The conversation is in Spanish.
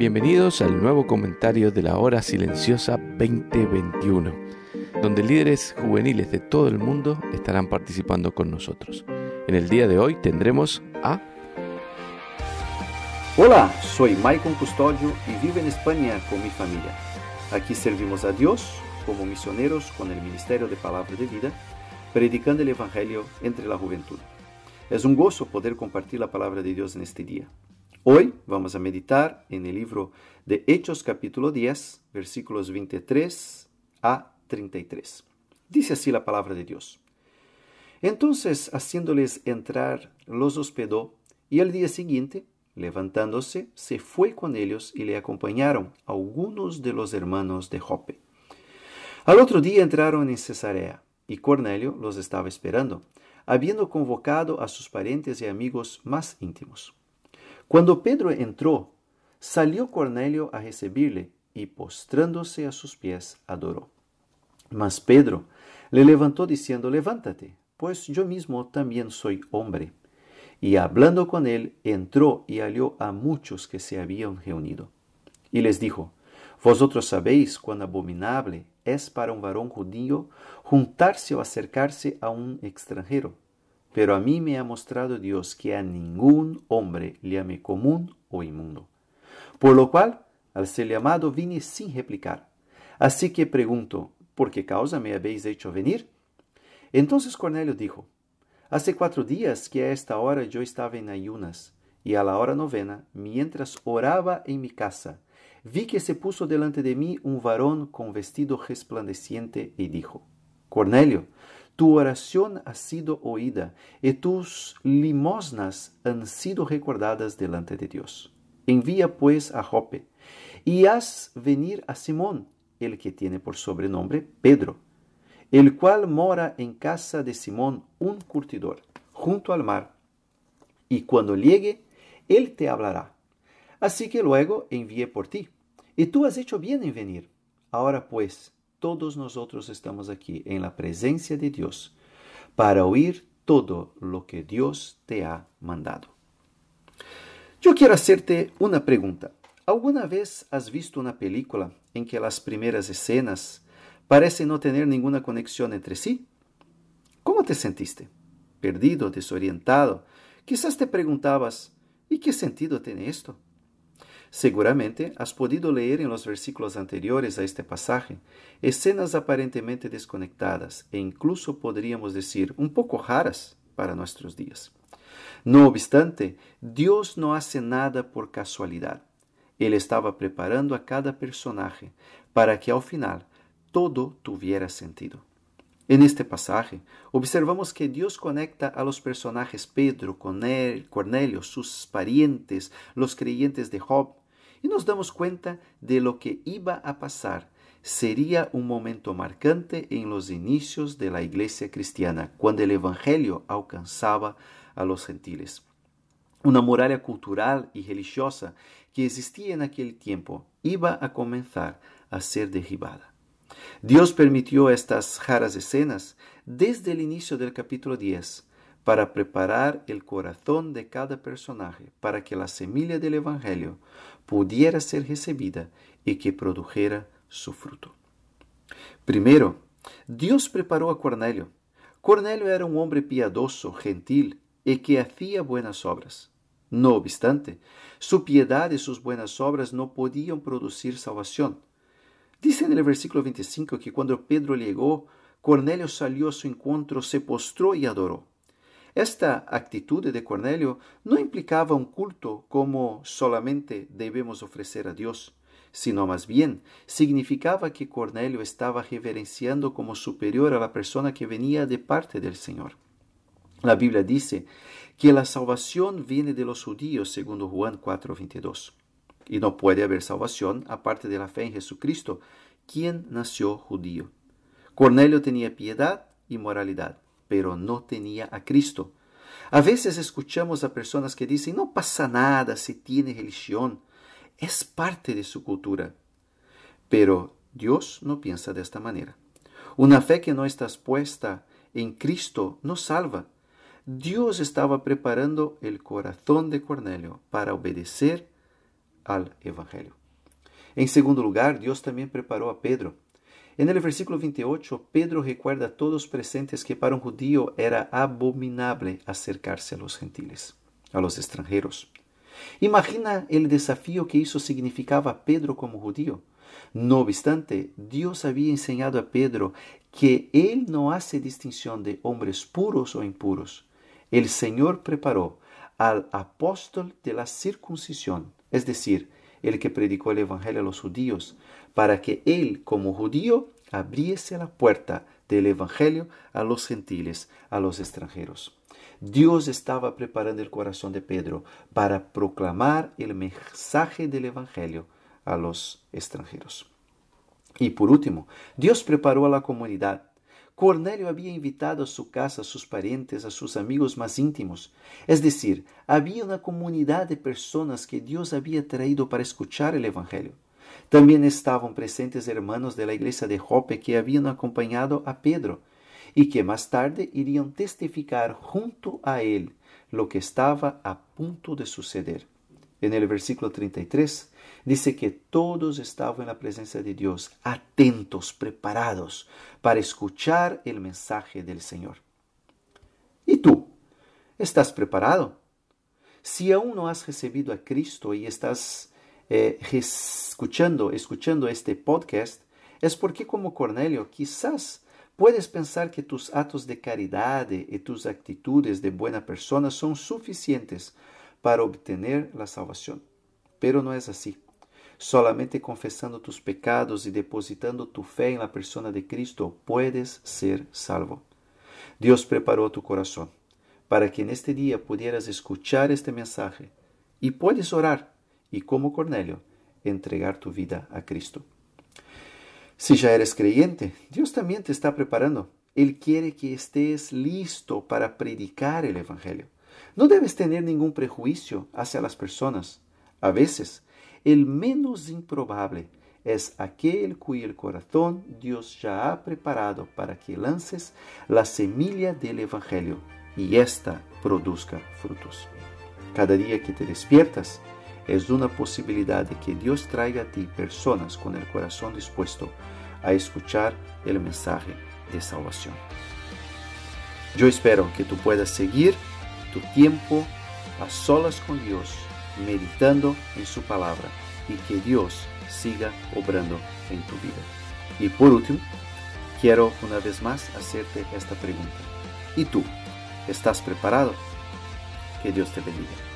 Bienvenidos al nuevo comentario de la Hora Silenciosa 2021, donde líderes juveniles de todo el mundo estarán participando con nosotros. En el día de hoy tendremos a... Hola, soy Maicon Custodio y vivo en España con mi familia. Aquí servimos a Dios como misioneros con el Ministerio de Palabra de Vida, predicando el Evangelio entre la juventud. Es un gozo poder compartir la palabra de Dios en este día. Hoy vamos a meditar en el libro de Hechos capítulo 10, versículos 23 a 33. Dice así la palabra de Dios. Entonces, haciéndoles entrar, los hospedó y al día siguiente, levantándose, se fue con ellos y le acompañaron algunos de los hermanos de Jope. Al otro día entraron en Cesarea y Cornelio los estaba esperando, habiendo convocado a sus parientes y amigos más íntimos. Cuando Pedro entró, salió Cornelio a recibirle y postrándose a sus pies adoró. Mas Pedro le levantó diciendo, levántate, pues yo mismo también soy hombre. Y hablando con él, entró y halló a muchos que se habían reunido. Y les dijo, Vosotros sabéis cuán abominable es para un varón judío juntarse o acercarse a un extranjero pero a mí me ha mostrado Dios que a ningún hombre le ame común o inmundo. Por lo cual, al ser llamado, vine sin replicar. Así que pregunto, ¿por qué causa me habéis hecho venir? Entonces Cornelio dijo, Hace cuatro días que a esta hora yo estaba en ayunas, y a la hora novena, mientras oraba en mi casa, vi que se puso delante de mí un varón con vestido resplandeciente y dijo, Cornelio, tu oración ha sido oída y tus limosnas han sido recordadas delante de Dios. Envía pues a Jope y haz venir a Simón, el que tiene por sobrenombre Pedro, el cual mora en casa de Simón, un curtidor, junto al mar. Y cuando llegue, él te hablará. Así que luego envíe por ti. Y tú has hecho bien en venir. Ahora pues, todos nosotros estamos aquí en la presencia de Dios para oír todo lo que Dios te ha mandado. Yo quiero hacerte una pregunta. ¿Alguna vez has visto una película en que las primeras escenas parecen no tener ninguna conexión entre sí? ¿Cómo te sentiste? ¿Perdido, desorientado? Quizás te preguntabas, ¿y qué sentido tiene esto? Seguramente has podido leer en los versículos anteriores a este pasaje escenas aparentemente desconectadas e incluso podríamos decir un poco raras para nuestros días. No obstante, Dios no hace nada por casualidad. Él estaba preparando a cada personaje para que al final todo tuviera sentido. En este pasaje observamos que Dios conecta a los personajes Pedro, Cornelio, sus parientes, los creyentes de Job, y nos damos cuenta de lo que iba a pasar. Sería un momento marcante en los inicios de la iglesia cristiana, cuando el Evangelio alcanzaba a los gentiles. Una muralla cultural y religiosa que existía en aquel tiempo iba a comenzar a ser derribada. Dios permitió estas raras escenas desde el inicio del capítulo 10 para preparar el corazón de cada personaje para que la semilla del Evangelio pudiera ser recibida y que produjera su fruto. Primero, Dios preparó a Cornelio. Cornelio era un hombre piadoso, gentil y que hacía buenas obras. No obstante, su piedad y sus buenas obras no podían producir salvación. Dice en el versículo 25 que cuando Pedro llegó, Cornelio salió a su encuentro, se postró y adoró. Esta actitud de Cornelio no implicaba un culto como solamente debemos ofrecer a Dios, sino más bien significaba que Cornelio estaba reverenciando como superior a la persona que venía de parte del Señor. La Biblia dice que la salvación viene de los judíos, segundo Juan 4:22. Y no puede haber salvación aparte de la fe en Jesucristo, quien nació judío. Cornelio tenía piedad y moralidad pero no tenía a Cristo. A veces escuchamos a personas que dicen, no pasa nada si tiene religión, es parte de su cultura. Pero Dios no piensa de esta manera. Una fe que no está expuesta en Cristo no salva. Dios estaba preparando el corazón de Cornelio para obedecer al Evangelio. En segundo lugar, Dios también preparó a Pedro. En el versículo 28, Pedro recuerda a todos presentes que para un judío era abominable acercarse a los gentiles, a los extranjeros. Imagina el desafío que eso significaba a Pedro como judío. No obstante, Dios había enseñado a Pedro que Él no hace distinción de hombres puros o impuros. El Señor preparó al apóstol de la circuncisión, es decir, el que predicó el Evangelio a los judíos, para que él, como judío, abriese la puerta del Evangelio a los gentiles, a los extranjeros. Dios estaba preparando el corazón de Pedro para proclamar el mensaje del Evangelio a los extranjeros. Y por último, Dios preparó a la comunidad Cornelio había invitado a su casa a sus parientes, a sus amigos más íntimos. Es decir, había una comunidad de personas que Dios había traído para escuchar el Evangelio. También estaban presentes hermanos de la iglesia de Jope que habían acompañado a Pedro y que más tarde irían testificar junto a él lo que estaba a punto de suceder. En el versículo 33 dice que todos estaban en la presencia de Dios, atentos, preparados para escuchar el mensaje del Señor. ¿Y tú? ¿Estás preparado? Si aún no has recibido a Cristo y estás eh, escuchando, escuchando este podcast, es porque como Cornelio quizás puedes pensar que tus actos de caridad y tus actitudes de buena persona son suficientes para obtener la salvación. Pero no es así. Solamente confesando tus pecados y depositando tu fe en la persona de Cristo puedes ser salvo. Dios preparó tu corazón para que en este día pudieras escuchar este mensaje y puedes orar y como Cornelio, entregar tu vida a Cristo. Si ya eres creyente, Dios también te está preparando. Él quiere que estés listo para predicar el Evangelio. No debes tener ningún prejuicio hacia las personas. A veces, el menos improbable es aquel cuyo corazón Dios ya ha preparado para que lances la semilla del Evangelio y ésta produzca frutos. Cada día que te despiertas, es una posibilidad de que Dios traiga a ti personas con el corazón dispuesto a escuchar el mensaje de salvación. Yo espero que tú puedas seguir tu tiempo a solas con Dios, meditando en su palabra y que Dios siga obrando en tu vida. Y por último, quiero una vez más hacerte esta pregunta. ¿Y tú? ¿Estás preparado? Que Dios te bendiga.